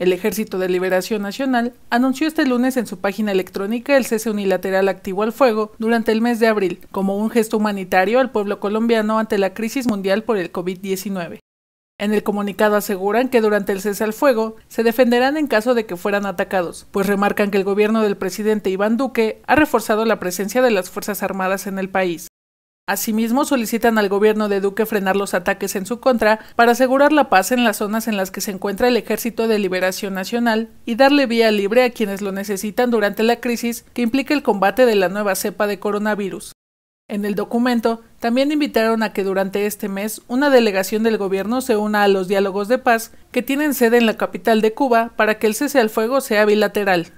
El Ejército de Liberación Nacional anunció este lunes en su página electrónica el cese unilateral activo al fuego durante el mes de abril, como un gesto humanitario al pueblo colombiano ante la crisis mundial por el COVID-19. En el comunicado aseguran que durante el cese al fuego se defenderán en caso de que fueran atacados, pues remarcan que el gobierno del presidente Iván Duque ha reforzado la presencia de las Fuerzas Armadas en el país. Asimismo, solicitan al gobierno de Duque frenar los ataques en su contra para asegurar la paz en las zonas en las que se encuentra el Ejército de Liberación Nacional y darle vía libre a quienes lo necesitan durante la crisis que implica el combate de la nueva cepa de coronavirus. En el documento, también invitaron a que durante este mes una delegación del gobierno se una a los diálogos de paz que tienen sede en la capital de Cuba para que el cese al fuego sea bilateral.